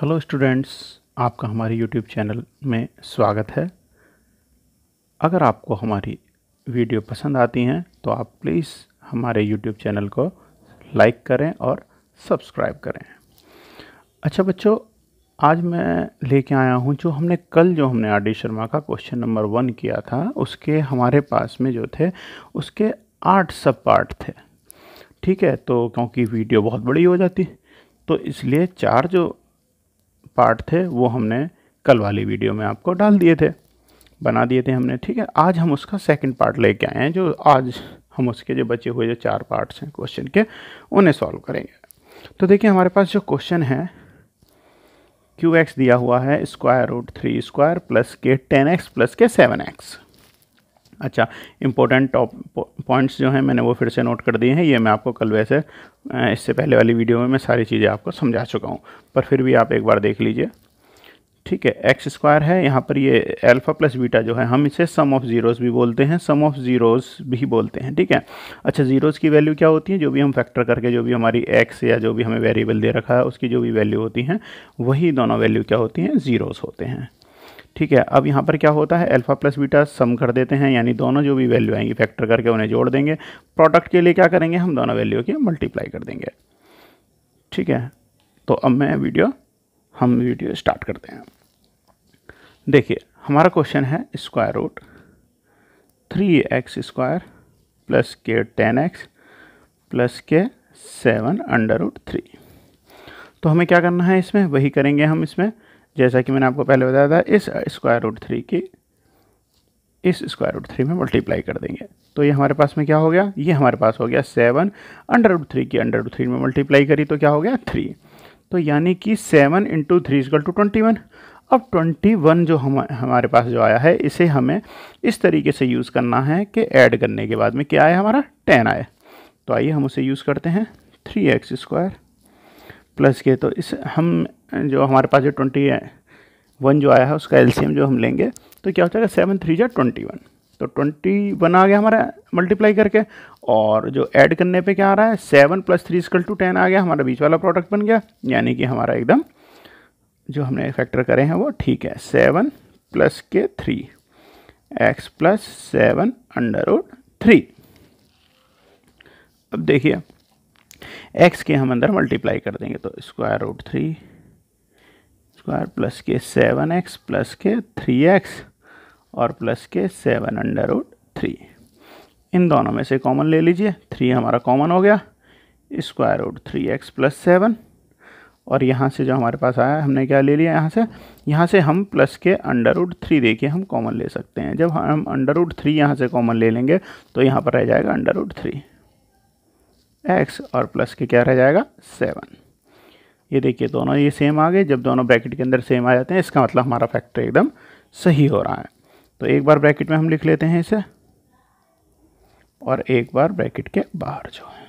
hello students आपका हमारे YouTube channel में स्वागत है अगर आपको हमारी वीडियो पसंद आती हैं तो आप प्लीज़ हमारे यूट्यूब चैनल को लाइक करें और सब्सक्राइब करें अच्छा बच्चों आज मैं लेके आया हूँ जो हमने कल जो हमने आर डी शर्मा का क्वेश्चन नंबर वन किया था उसके हमारे पास में जो थे उसके आठ सब पार्ट थे ठीक है तो क्योंकि वीडियो बहुत बड़ी हो जाती तो इसलिए चार जो पार्ट थे वो हमने कल वाली वीडियो में आपको डाल दिए थे बना दिए थे हमने ठीक है आज हम उसका सेकंड पार्ट लेके आए हैं जो आज हम उसके जो बचे हुए जो चार पार्ट्स हैं क्वेश्चन के उन्हें सॉल्व करेंगे तो देखिए हमारे पास जो क्वेश्चन है क्यू एक्स दिया हुआ है square root three square plus के टेन एक्स प्लस के सेवन एक्स अच्छा इंपॉर्टेंट टॉप पॉइंट्स जो हैं मैंने वो फिर से नोट कर दिए हैं ये मैं आपको कल वैसे इससे पहले वाली वीडियो में मैं सारी चीज़ें आपको समझा चुका हूँ पर फिर भी आप एक बार देख लीजिए ठीक है एक्स स्क्वायर है यहाँ पर ये अल्फ़ा प्लस बीटा जो है हम इसे सम ऑफ़ ज़ीरोज़ भी बोलते हैं सम ऑफ़ ज़ीरोज़ भी बोलते हैं ठीक है अच्छा ज़ीरोज़ की वैल्यू क्या होती है जो भी हम फैक्टर करके जो भी हमारी एक्स या जो भी हमें वेरिएबल दे रखा है उसकी जो भी वैल्यू होती हैं वही दोनों वैल्यू क्या होती हैं ज़ीरोज़ होते हैं ठीक है अब यहाँ पर क्या होता है अल्फ़ा प्लस बीटा सम कर देते हैं यानी दोनों जो भी वैल्यू आएंगी फैक्टर करके उन्हें जोड़ देंगे प्रोडक्ट के लिए क्या करेंगे हम दोनों वैल्यू की मल्टीप्लाई कर देंगे ठीक है तो अब मैं वीडियो हम वीडियो स्टार्ट करते हैं देखिए हमारा क्वेश्चन है square root three x square plus के टेन एक्स प्लस के सेवन अंडर रूट थ्री तो हमें क्या करना है इसमें वही करेंगे हम इसमें जैसा कि मैंने आपको पहले बताया था इस स्क्वायर रूट थ्री की इस स्क्वायर रूट थ्री में मल्टीप्लाई कर देंगे तो ये हमारे पास में क्या हो गया ये हमारे पास हो गया सेवन अंडर रूट थ्री की अंडर रूट थ्री में मल्टीप्लाई करी तो क्या हो गया थ्री तो यानी कि seven into three is equal to twenty one अब ट्वेंटी वन जो हम हमारे पास जो आया है इसे हमें इस तरीके से यूज़ करना है कि ऐड करने के बाद में क्या आया हमारा टेन आया तो आइए हम उसे यूज़ करते हैं थ्री एक्स स्क्वायर प्लस के तो इस हम जो हमारे पास जो ट्वेंटी वन जो आया है उसका एलसीएम जो हम लेंगे तो क्या हो जाएगा सेवन थ्री जै ट्वेंटी वन तो ट्वेंटी वन आ गया हमारा मल्टीप्लाई करके और जो ऐड करने पे क्या आ रहा है seven plus three is equal to ten आ गया हमारा बीच वाला प्रोडक्ट बन गया यानी कि हमारा एकदम जो हमने फैक्टर करे हैं वो ठीक है सेवन प्लस के three x plus seven under root three अब देखिए एक्स के हम अंदर मल्टीप्लाई कर देंगे तो square root three square plus के सेवन एक्स प्लस के थ्री एक्स और प्लस के सेवन अंडर रूट थ्री इन दोनों में से कॉमन ले लीजिए थ्री हमारा कॉमन हो गया square root three x plus seven और यहाँ से जो हमारे पास आया हमने क्या ले लिया यहाँ से यहाँ से हम प्लस के अंडर रूट थ्री देखिए हम कॉमन ले सकते हैं जब हम अंडर रूट थ्री यहाँ से कॉमन ले लेंगे तो यहाँ पर रह जाएगा अंडर रूट थ्री एक्स और प्लस के क्या रह जाएगा सेवन ये देखिए दोनों ये सेम आ गए जब दोनों ब्रैकेट के अंदर सेम आ जाते हैं इसका मतलब हमारा फैक्टर एकदम सही हो रहा है तो एक बार ब्रैकेट में हम लिख लेते हैं इसे और एक बार ब्रैकेट के बाहर जो है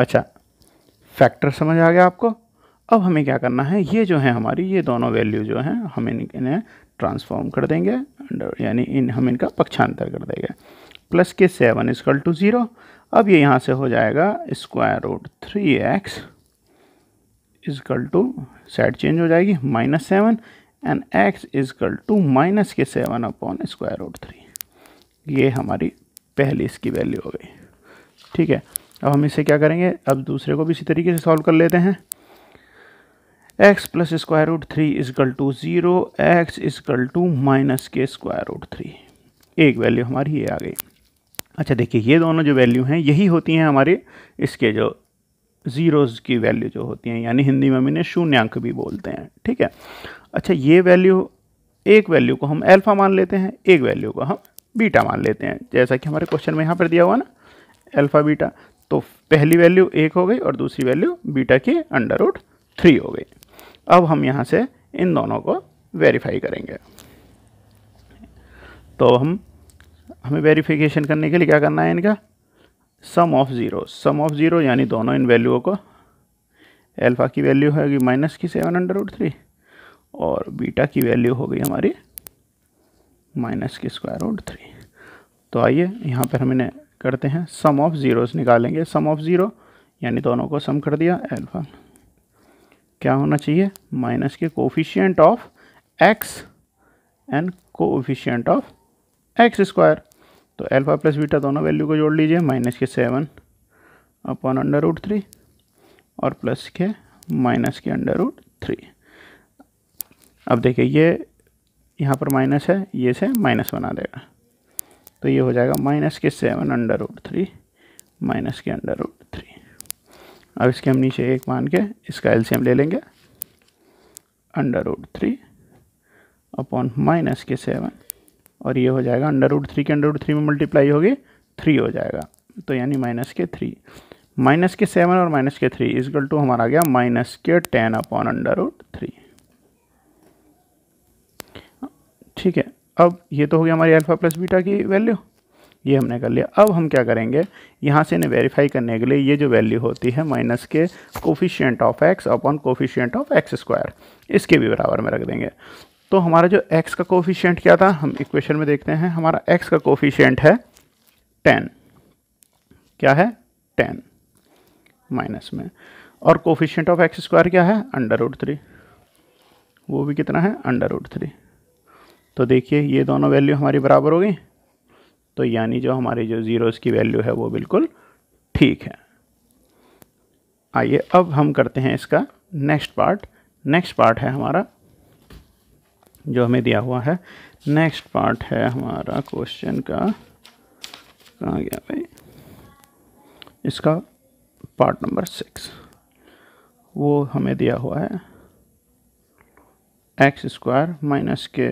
अच्छा फैक्टर समझ आ गया आपको अब हमें क्या करना है ये जो है हमारी ये दोनों वैल्यू जो हैं हम इन्हें ट्रांसफॉर्म कर देंगे यानी इन हम इनका पक्षांतर कर देंगे प्लस के सेवन इजकल टू ज़ीरो अब ये यहाँ से हो जाएगा square root three x is equal to side change हो जाएगी minus seven and x is equal to minus के seven upon square root three ये हमारी पहली इसकी वैल्यू हो गई ठीक है अब हम इसे क्या करेंगे अब दूसरे को भी इसी तरीके से सॉल्व कर लेते हैं x plus square root three is equal to zero x is equal to minus के स्क्वायर रूट थ्री एक वैल्यू हमारी ये आ गई अच्छा देखिए ये दोनों जो वैल्यू हैं यही होती हैं हमारे इसके जो ज़ीरोज़ की वैल्यू जो होती हैं यानी हिंदी में इन्हें शून्यंक भी बोलते हैं ठीक है अच्छा ये वैल्यू एक वैल्यू को हम एल्फा मान लेते हैं एक वैल्यू को हम बीटा मान लेते हैं जैसा कि हमारे क्वेश्चन में यहाँ पर दिया हुआ ना एल्फा बीटा तो पहली वैल्यू एक हो गई और दूसरी वैल्यू बीटा की अंडर रूट थ्री हो गई अब हम यहाँ से इन दोनों को वेरीफाई करेंगे तो हम हमें वेरिफिकेशन करने के लिए क्या करना है इनका sum of zero sum of zero यानी दोनों इन वैल्यूओं को एल्फा की वैल्यू होगी माइनस की सेवन अंडर रूट थ्री और बीटा की वैल्यू हो गई हमारी माइनस की स्क्वायर रूट थ्री तो आइए यहाँ पर हम इन्हें करते हैं सम ऑफ ज़ीरोज़ निकालेंगे सम ऑफ ज़ीरो यानी दोनों को सम कर दिया एल्फ़ा क्या होना चाहिए माइनस के coefficient of x and coefficient of x square तो अल्फ़ा प्लस बीटा दोनों वैल्यू को जोड़ लीजिए माइनस के seven upon under root three और प्लस के माइनस के अंडर रूट थ्री अब देखिए ये यहाँ पर माइनस है ये से माइनस बना देगा तो ये हो जाएगा माइनस के seven under root three minus के अंडर रूट थ्री अब इसके हम नीचे एक मान के इसका एलसीएम ले लेंगे under root three upon minus के सेवन और ये हो जाएगा अंडर रूट थ्री के अंडर रूट थ्री में मल्टीप्लाई होगी थ्री हो जाएगा तो यानी माइनस के थ्री माइनस के सेवन और माइनस के थ्री इजगल टू हमारा गया माइनस के ten upon under root three ठीक है अब ये तो हो गया हमारी अल्फ़ा प्लस बीटा की वैल्यू ये हमने कर लिया अब हम क्या करेंगे यहाँ से इन्हें वेरीफाई करने के लिए ये जो वैल्यू होती है माइनस के coefficient of x upon coefficient of x square इसके भी बराबर में रख देंगे तो हमारा जो x का कोफिशियंट क्या था हम इक्वेशन में देखते हैं हमारा x का कोफिशियंट है टेन क्या है टेन माइनस में और कोफिशियंट ऑफ एक्स स्क्वायर क्या है अंडर रूट थ्री वो भी कितना है अंडर रूट थ्री तो देखिए ये दोनों वैल्यू हमारी बराबर हो गई तो यानी जो हमारी जो जीरोस की वैल्यू है वो बिल्कुल ठीक है आइए अब हम करते हैं इसका नेक्स्ट पार्ट नेक्स्ट पार्ट है हमारा जो हमें दिया हुआ है नेक्स्ट पार्ट है हमारा क्वेश्चन का कहाँ गया भाई इसका पार्ट नंबर सिक्स वो हमें दिया हुआ है एक्स स्क्वायर माइनस के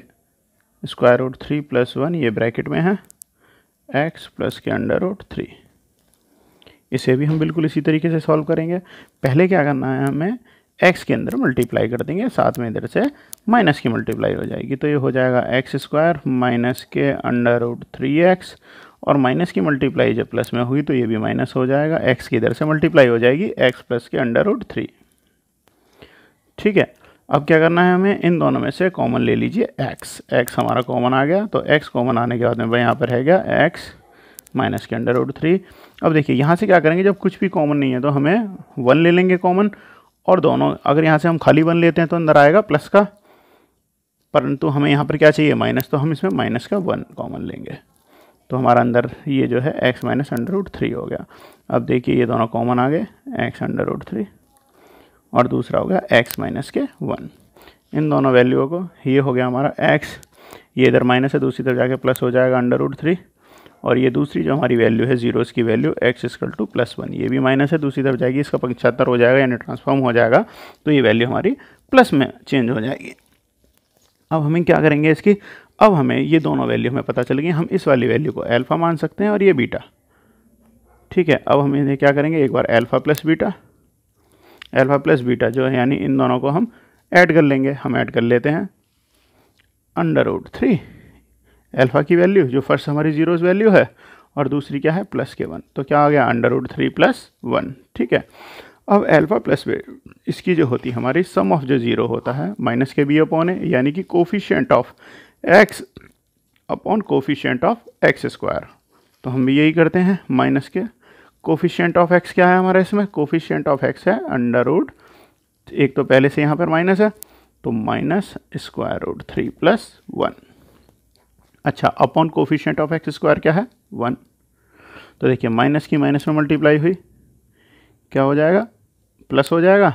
square root three plus one ये ब्रैकेट में है एक्स प्लस के अंडर रूट थ्री इसे भी हम बिल्कुल इसी तरीके से सॉल्व करेंगे पहले क्या करना है हमें एक्स के अंदर मल्टीप्लाई कर देंगे साथ में इधर से माइनस की मल्टीप्लाई हो जाएगी तो ये हो जाएगा एक्स स्क्वायर माइनस के अंडर रूट थ्री एक्स और माइनस की मल्टीप्लाई जब प्लस में हुई तो ये भी माइनस हो जाएगा एक्स की इधर से मल्टीप्लाई हो जाएगी एक्स प्लस के अंडर रूट थ्री ठीक है अब क्या करना है हमें इन दोनों में से कॉमन ले लीजिए एक्स एक्स हमारा कॉमन आ गया तो एक्स कॉमन आने के बाद में भाई यहाँ पर है गया एक्स माइनस के अंडर रूट थ्री अब देखिए यहाँ से क्या करेंगे जब कुछ भी कॉमन नहीं है तो हमें वन ले लेंगे कॉमन और दोनों अगर यहाँ से हम खाली वन लेते हैं तो अंदर आएगा प्लस का परंतु हमें यहाँ पर क्या चाहिए माइनस तो हम इसमें माइनस का वन कॉमन लेंगे तो हमारा अंदर ये जो है x minus under root three हो गया अब देखिए ये दोनों कॉमन आ गए एक्स अंडर रूट थ्री और दूसरा हो गया एक्स माइनस के वन इन दोनों वैल्यूओं को ये हो गया हमारा एक्स ये इधर माइनस है दूसरी तरफ जाके प्लस हो जाएगा अंडर रूट थ्री और ये दूसरी जो हमारी वैल्यू है जीरो इसकी value x is equal to plus one ये भी माइनस है दूसरी तरफ जाएगी इसका पंचहत्तर हो जाएगा यानी ट्रांसफॉर्म हो जाएगा तो ये वैल्यू हमारी प्लस में चेंज हो जाएगी अब हमें क्या करेंगे इसकी अब हमें ये दोनों वैल्यू हमें पता चल गई हम इस वाली वैल्यू को एल्फ़ा मान सकते हैं और ये बीटा ठीक है अब हम इन्हें क्या करेंगे एक बार alpha plus beta alpha plus beta जो है यानी इन दोनों को हम ऐड कर लेंगे हम ऐड कर लेते हैं अंडर रूट थ्री अल्फ़ा की वैल्यू जो फर्स्ट हमारी जीरोज़ वैल्यू है और दूसरी क्या है प्लस के वन तो क्या आ गया under root three plus one ठीक है अब अल्फ़ा प्लस वे इसकी जो होती है हमारी सम ऑफ जो ज़ीरो होता है माइनस के बी अपॉन है यानी कि coefficient of x upon coefficient of x square तो हम भी यही करते हैं माइनस के कोफिशेंट ऑफ एक्स क्या है हमारा इसमें कोफिशेंट ऑफ एक्स है अंडर रूट एक तो पहले से यहाँ पर माइनस है तो minus square root three plus one अच्छा upon coefficient of x square क्या है वन तो देखिए माइनस की माइनस में मल्टीप्लाई हुई क्या हो जाएगा प्लस हो जाएगा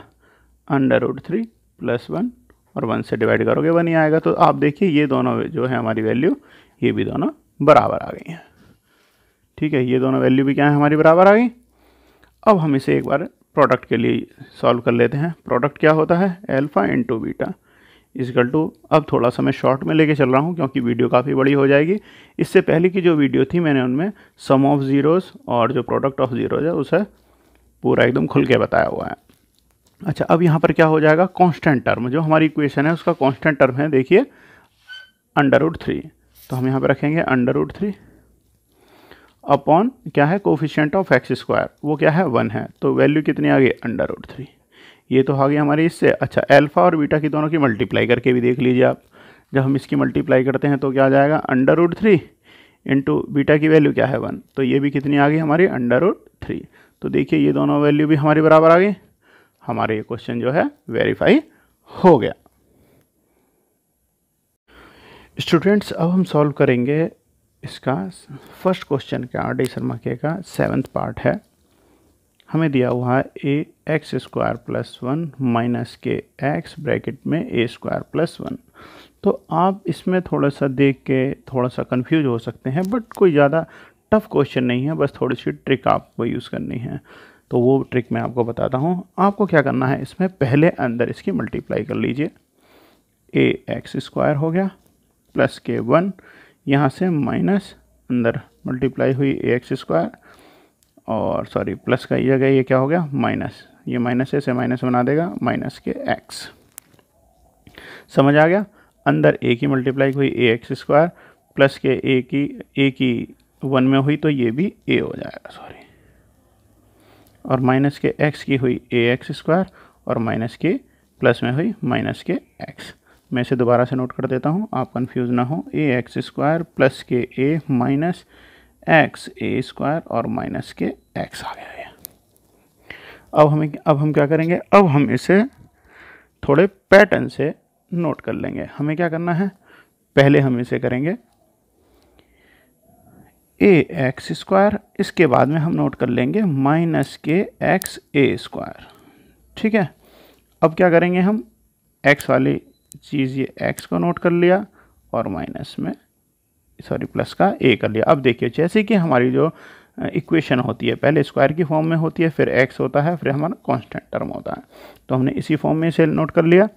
under root three plus one और वन से डिवाइड करोगे वन ही आएगा तो आप देखिए ये दोनों जो है हमारी वैल्यू ये भी दोनों बराबर आ गई हैं ठीक है ये दोनों वैल्यू भी क्या है हमारी बराबर आ गई अब हम इसे एक बार प्रोडक्ट के लिए सॉल्व कर लेते हैं प्रोडक्ट क्या होता है alpha into beta is equal to अब थोड़ा सा मैं शॉर्ट में लेके चल रहा हूँ क्योंकि वीडियो काफ़ी बड़ी हो जाएगी इससे पहले की जो वीडियो थी मैंने उनमें सम ऑफ ज़ीरोज़ और जो प्रोडक्ट ऑफ ज़ीरोज़ है उसे पूरा एकदम खुल के बताया हुआ है अच्छा अब यहाँ पर क्या हो जाएगा कॉन्स्टेंट टर्म जो हमारी इक्वेशन है उसका कॉन्स्टेंट टर्म है देखिए अंडर रूट थ्री तो हम यहाँ पर रखेंगे अंडर रूट थ्री अपॉन क्या है कोफिशेंट ऑफ एक्स स्क्वायर वो क्या है वन है तो वैल्यू कितनी आ गई अंडर रूट थ्री ये तो आ गया हमारे इससे अच्छा अल्फ़ा और बीटा की दोनों की मल्टीप्लाई करके भी देख लीजिए आप जब हम इसकी मल्टीप्लाई करते हैं तो क्या आ जाएगा under root three into beta की वैल्यू क्या है वन तो ये भी कितनी आ गई हमारी अंडर रूट थ्री तो देखिए ये दोनों वैल्यू भी हमारे बराबर आ गई हमारे ये क्वेश्चन जो है वेरीफाई हो गया स्टूडेंट्स अब हम सॉल्व करेंगे इसका फर्स्ट क्वेश्चन का आर डी शर्मा के का सेवन्थ पार्ट है हमें दिया हुआ है a x square plus one minus के एक्स ब्रैकेट में ए स्क्वायर प्लस वन तो आप इसमें थोड़ा सा देख के थोड़ा सा कंफ्यूज हो सकते हैं बट कोई ज़्यादा टफ क्वेश्चन नहीं है बस थोड़ी सी ट्रिक आपको यूज़ करनी है तो वो ट्रिक मैं आपको बताता हूँ आपको क्या करना है इसमें पहले अंदर इसकी मल्टीप्लाई कर लीजिए ए एक्स स्क्वायर हो गया प्लस के वन यहाँ से माइनस अंदर मल्टीप्लाई हुई ए एक्स स्क्वायर और सॉरी प्लस का जगह ये क्या हो गया माइनस ये माइनस से माइनस बना देगा माइनस के एक्स समझ आ गया अंदर ए की मल्टीप्लाई हुई ए एक्स स्क्वायर प्लस के ए की ए की वन में हुई तो ये भी ए हो जाएगा सॉरी और माइनस के एक्स की हुई ए एक्स स्क्वायर और माइनस के प्लस में हुई माइनस के एक्स मैं इसे दोबारा से नोट कर देता हूँ आप कन्फ्यूज़ ना हो ए एक्स स्क्वायर प्लस के a minus x a square और माइनस के एक्स आ गया है अब हमें अब हम क्या करेंगे अब हम इसे थोड़े पैटर्न से नोट कर लेंगे हमें क्या करना है पहले हम इसे करेंगे ए एक्स स्क्वायर इसके बाद में हम नोट कर लेंगे माइनस के एक्स ए स्क्वायर ठीक है अब क्या करेंगे हम एक्स वाली चीज़ ये एक्स को नोट कर लिया और माइनस में सॉरी प्लस का ए कर लिया अब देखिए जैसे कि हमारी जो इक्वेशन होती है पहले स्क्वायर की फॉर्म में होती है फिर एक्स होता है फिर हमारा कांस्टेंट टर्म होता है तो हमने इसी फॉर्म में इसे नोट कर लिया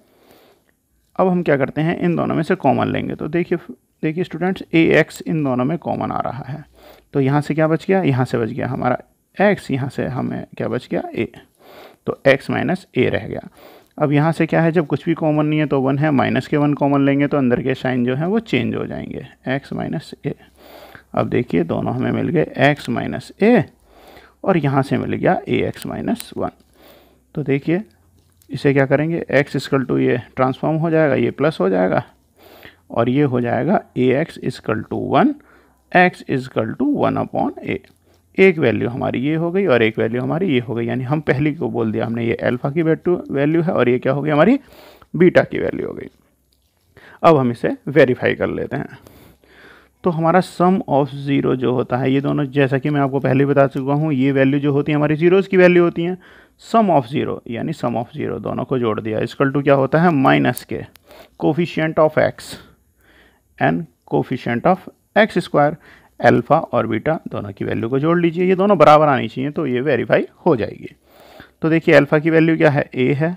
अब हम क्या करते हैं इन दोनों में से कॉमन लेंगे तो देखिए देखिए स्टूडेंट्स ए एक्स इन दोनों में कॉमन आ रहा है तो यहाँ से क्या बच गया यहाँ से बच गया हमारा एक्स यहाँ से हमें क्या बच गया ए तो एक्स माइनस ए रह गया अब यहाँ से क्या है जब कुछ भी कॉमन नहीं है तो वन है माइनस के वन कॉमन लेंगे तो अंदर के साइन जो है वो चेंज हो जाएंगे एक्स माइनस ए अब देखिए दोनों हमें मिल गए एक्स माइनस ए और यहाँ से मिल गया ए एक्स माइनस वन तो देखिए इसे क्या करेंगे एक्स इसकल टू ये ट्रांसफॉर्म हो जाएगा ये प्लस हो जाएगा और ये हो जाएगा a x is equal to one x is equal to one upon a एक वैल्यू हमारी ये हो गई और एक वैल्यू हमारी ये हो गई यानी हम पहली को बोल दिया हमने ये अल्फ़ा की वैल्यू है और ये क्या हो गई हमारी बीटा की वैल्यू हो गई अब हम इसे वेरीफाई कर लेते हैं तो हमारा सम ऑफ ज़ीरो जो होता है ये दोनों जैसा कि मैं आपको पहले बता चुका हूँ ये वैल्यू जो होती है हमारी ज़ीरोज़ की वैल्यू होती हैं सम ऑफ ज़ीरो यानी सम ऑफ ज़ीरो दोनों को जोड़ दिया इसकल टू क्या होता है माइनस के coefficient of x and coefficient of x square alpha और बीटा दोनों की वैल्यू को जोड़ लीजिए ये दोनों बराबर आनी चाहिए तो ये वेरीफाई हो जाएगी तो देखिए अल्फ़ा की वैल्यू क्या है ए है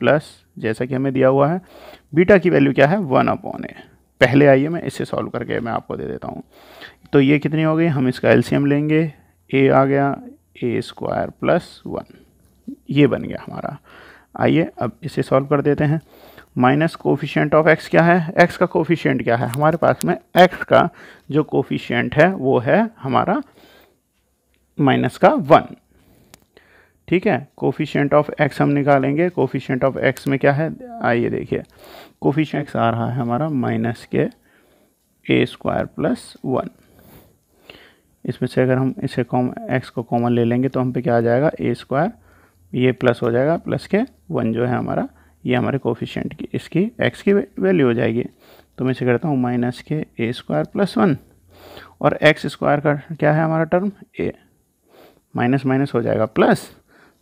प्लस जैसा कि हमें दिया हुआ है बीटा की वैल्यू क्या है वन अपॉन ए पहले आइए मैं इसे सॉल्व करके मैं आपको दे देता हूँ तो ये कितनी हो गई हम इसका एल्सीयम लेंगे ए आ गया ए स्क्वायर प्लस वन ये बन गया हमारा आइए अब इसे सॉल्व कर देते हैं माइनस कोफिशेंट ऑफ एक्स क्या है एक्स का कोफिशियंट क्या है हमारे पास में एक्स का जो कोफिशेंट है वो है हमारा माइनस का वन ठीक है कोफिशेंट ऑफ एक्स हम निकालेंगे कोफिशेंट ऑफ एक्स में क्या है आइए देखिए कोफिशियंट एक्स आ रहा है हमारा माइनस के ए स्क्वायर प्लस वन इसमें से अगर हम इसे कॉम एक्स को कॉमन ले लेंगे तो हम पे क्या आ जाएगा ए स्क्वायर ये प्लस हो जाएगा प्लस के वन जो है हमारा ये हमारे कोफिशेंट की इसकी एक्स की वैल्यू हो जाएगी तो मैं इसे करता हूँ माइनस के ए स्क्वायर प्लस वन और एक्स स्क्वायर का क्या है हमारा टर्म ए माइनस माइनस हो जाएगा प्लस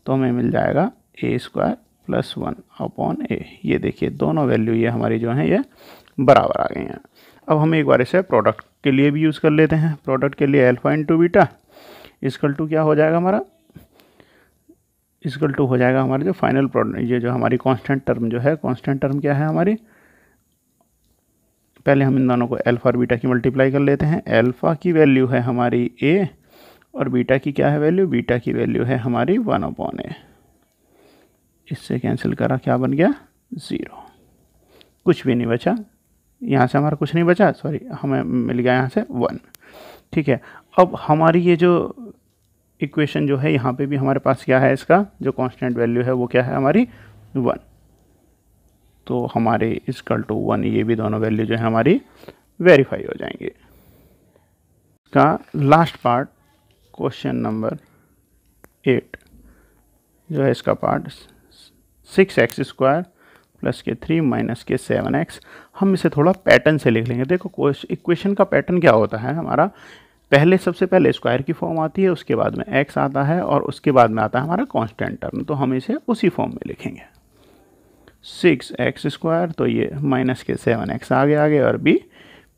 तो हमें मिल जाएगा a square plus one upon a ये देखिए दोनों वैल्यू ये हमारी जो है ये बराबर आ गई हैं अब हम एक बार इसे प्रोडक्ट के लिए भी यूज़ कर लेते हैं प्रोडक्ट के लिए alpha into beta is equal to क्या हो जाएगा हमारा इजकल टू हो जाएगा हमारा जो फाइनल प्रोडक्ट ये जो हमारी कांस्टेंट टर्म जो है कांस्टेंट टर्म क्या है हमारी पहले हम इन दोनों को एल्फा और बीटा की मल्टीप्लाई कर लेते हैं एल्फ़ा की वैल्यू है हमारी ए और बीटा की क्या है वैल्यू बीटा की वैल्यू है हमारी वन अपॉन ए इससे कैंसिल करा क्या बन गया ज़ीरो कुछ भी नहीं बचा यहाँ से हमारा कुछ नहीं बचा सॉरी हमें मिल गया यहाँ से वन ठीक है अब हमारी ये जो इक्वेशन जो है यहाँ पे भी हमारे पास क्या है इसका जो कांस्टेंट वैल्यू है वो क्या है हमारी वन तो हमारे इसकल टू वन ये भी दोनों वैल्यू जो है हमारी वेरीफाई हो जाएंगे इसका last part question number eight जो है इसका part six x square plus के थ्री माइनस के सेवन एक्स हम इसे थोड़ा पैटर्न से लिख लेंगे देखो क्वेश्चन इक्वेशन का पैटर्न क्या होता है हमारा पहले सबसे पहले स्क्वायर की फॉर्म आती है उसके बाद में एक्स आता है और उसके बाद में आता है हमारा कॉन्स्टेंट टर्म तो हम इसे उसी फॉर्म में लिखेंगे सिक्स एक्स स्क्वायर तो ये माइनस के सेवन एक्स आगे आगे और बी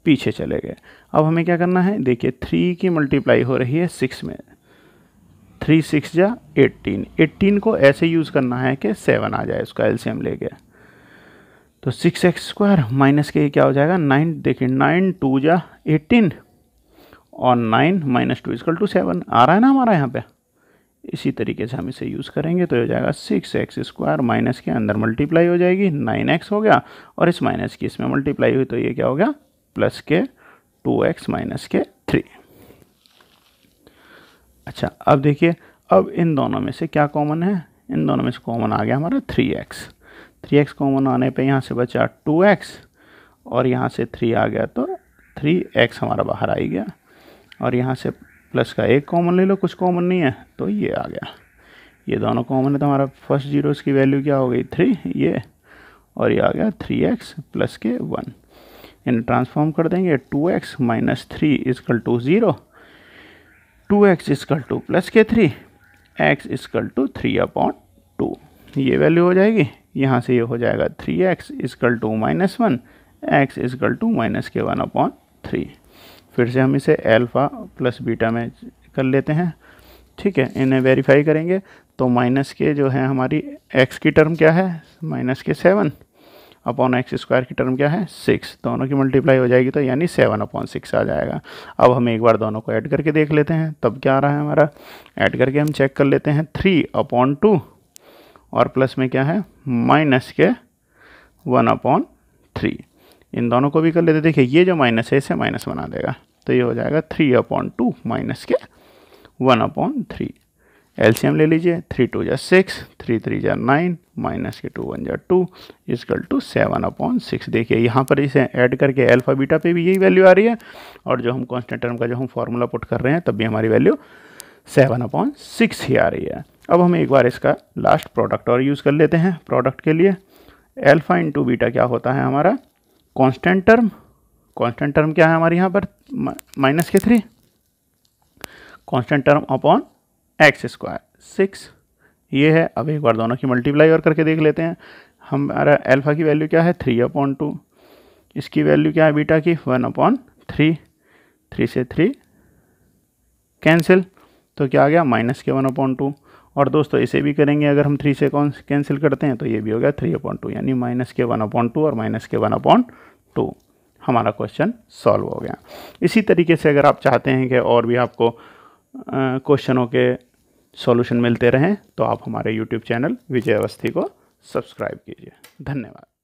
पीछे चले गए अब हमें क्या करना है देखिए थ्री की मल्टीप्लाई हो रही है सिक्स में थ्री सिक्स या एट्टीन एट्टीन को ऐसे यूज़ करना है कि सेवन आ जाए उसका एलसीएम ले गया तो सिक्स एक्स स्क्वायर माइनस के क्या हो जाएगा नाइन देखिए नाइन टू या एटीन और nine minus two is equal to seven आ रहा है ना हमारा यहाँ पे इसी तरीके से हम इसे यूज़ करेंगे तो हो जाएगा सिक्स एक्स स्क्वायर माइनस के अंदर मल्टीप्लाई हो जाएगी नाइन एक्स हो गया और इस माइनस की इसमें मल्टीप्लाई हुई तो ये क्या हो गया प्लस के टू एक्स माइनस के थ्री अच्छा अब देखिए अब इन दोनों में से क्या कॉमन है इन दोनों में से कॉमन आ गया हमारा three x three x common आने पर यहाँ से बचा टू एक्स और यहाँ से थ्री आ गया तो थ्री एक्स हमारा बाहर आ गया और यहाँ से प्लस का एक कॉमन ले लो कुछ कॉमन नहीं है तो ये आ गया ये दोनों कॉमन है तो हमारा फर्स्ट जीरो इसकी वैल्यू क्या हो गई थ्री ये और ये आ गया थ्री एक्स प्लस के वन इन ट्रांसफॉर्म कर देंगे two x minus three is equal to zero two x is equal to plus के three x is equal to three upon two ये वैल्यू हो जाएगी यहाँ से ये हो जाएगा three x is equal to minus one x is equal to minus के वन अपॉन थ्री फिर से हम इसे एल्फ़ा प्लस बीटा में कर लेते हैं ठीक है इन्हें वेरीफाई करेंगे तो माइनस के जो है हमारी एक्स की टर्म क्या है माइनस के सेवन अपॉन एक्स स्क्वायर की टर्म क्या है सिक्स दोनों की मल्टीप्लाई हो जाएगी तो यानी सेवन अपॉन सिक्स आ जाएगा अब हम एक बार दोनों को ऐड करके देख लेते हैं तब क्या आ रहा है हमारा ऐड करके हम चेक कर लेते हैं थ्री अपॉन टू और प्लस में क्या है माइनस के वन अपॉन थ्री इन दोनों को भी कर लेते देखिए ये जो माइनस है इसे माइनस बना देगा तो ये हो जाएगा थ्री अपॉन टू माइनस के वन अपॉन थ्री एल्शियम ले लीजिए थ्री टू जै सिक्स थ्री थ्री जै नाइन माइनस के टू वन जै two is equal to seven upon six देखिए यहाँ पर इसे ऐड करके एल्फा बीटा पे भी यही वैल्यू आ रही है और जो हम कॉन्स्टेंट टर्म का जो हम फॉर्मूला पुट कर रहे हैं तब भी हमारी वैल्यू सेवन अपॉन सिक्स ही आ रही है अब हम एक बार इसका लास्ट प्रोडक्ट और यूज़ कर लेते हैं प्रोडक्ट के लिए एल्फ़ा इंटू बीटा क्या होता है हमारा कांस्टेंट टर्म कांस्टेंट टर्म क्या है हमारे यहाँ पर माइनस के three constant term upon x square six ये है अब एक बार दोनों की मल्टीप्लाई और करके देख लेते हैं हमारा अल्फा की वैल्यू क्या है थ्री अपॉन टू इसकी वैल्यू क्या है बीटा की वन अपॉन थ्री थ्री से थ्री कैंसिल तो क्या आ गया माइनस के वन अपॉन टू और दोस्तों इसे भी करेंगे अगर हम थ्री से कौन कैंसिल करते हैं तो ये भी हो गया थ्री अपॉइंट टू यानी माइनस के वन अपॉइंट टू और माइनस के वन अपॉइंट टू हमारा क्वेश्चन सॉल्व हो गया इसी तरीके से अगर आप चाहते हैं कि और भी आपको क्वेश्चनों के सॉल्यूशन मिलते रहें तो आप हमारे यूट्यूब चैनल विजय अवस्थी को सब्सक्राइब कीजिए धन्यवाद